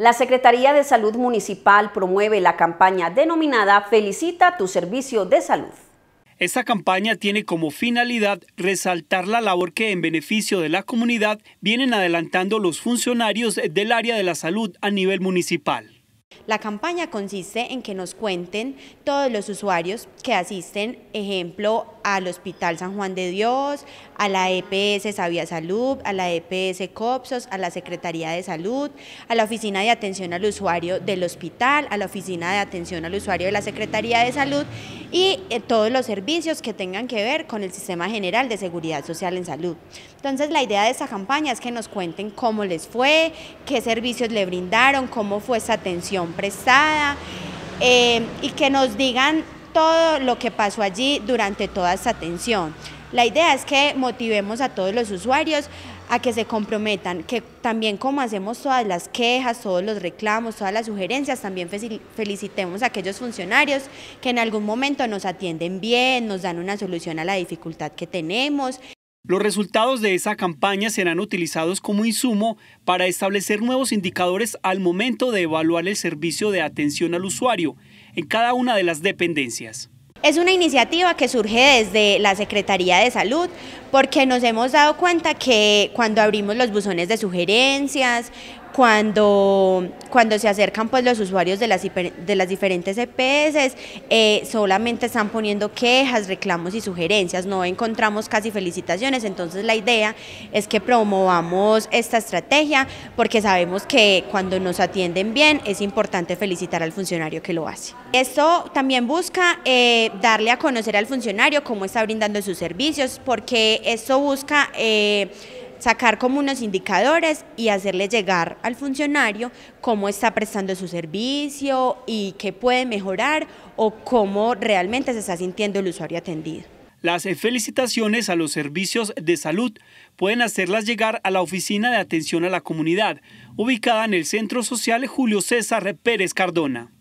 La Secretaría de Salud Municipal promueve la campaña denominada Felicita tu servicio de salud. Esta campaña tiene como finalidad resaltar la labor que en beneficio de la comunidad vienen adelantando los funcionarios del área de la salud a nivel municipal. La campaña consiste en que nos cuenten todos los usuarios que asisten, ejemplo, al Hospital San Juan de Dios, a la EPS Sabia Salud, a la EPS COPSOS, a la Secretaría de Salud, a la Oficina de Atención al Usuario del Hospital, a la Oficina de Atención al Usuario de la Secretaría de Salud y eh, todos los servicios que tengan que ver con el Sistema General de Seguridad Social en Salud. Entonces, la idea de esta campaña es que nos cuenten cómo les fue, qué servicios le brindaron, cómo fue esa atención prestada eh, y que nos digan todo lo que pasó allí durante toda esta atención. La idea es que motivemos a todos los usuarios a que se comprometan, que también como hacemos todas las quejas, todos los reclamos, todas las sugerencias, también felicitemos a aquellos funcionarios que en algún momento nos atienden bien, nos dan una solución a la dificultad que tenemos. Los resultados de esa campaña serán utilizados como insumo para establecer nuevos indicadores al momento de evaluar el servicio de atención al usuario en cada una de las dependencias. Es una iniciativa que surge desde la Secretaría de Salud porque nos hemos dado cuenta que cuando abrimos los buzones de sugerencias, cuando, cuando se acercan pues los usuarios de las, de las diferentes EPS, eh, solamente están poniendo quejas, reclamos y sugerencias, no encontramos casi felicitaciones, entonces la idea es que promovamos esta estrategia porque sabemos que cuando nos atienden bien es importante felicitar al funcionario que lo hace. Esto también busca eh, darle a conocer al funcionario cómo está brindando sus servicios porque esto busca... Eh, sacar como unos indicadores y hacerle llegar al funcionario cómo está prestando su servicio y qué puede mejorar o cómo realmente se está sintiendo el usuario atendido. Las eh, felicitaciones a los servicios de salud pueden hacerlas llegar a la Oficina de Atención a la Comunidad, ubicada en el Centro Social Julio César Pérez Cardona.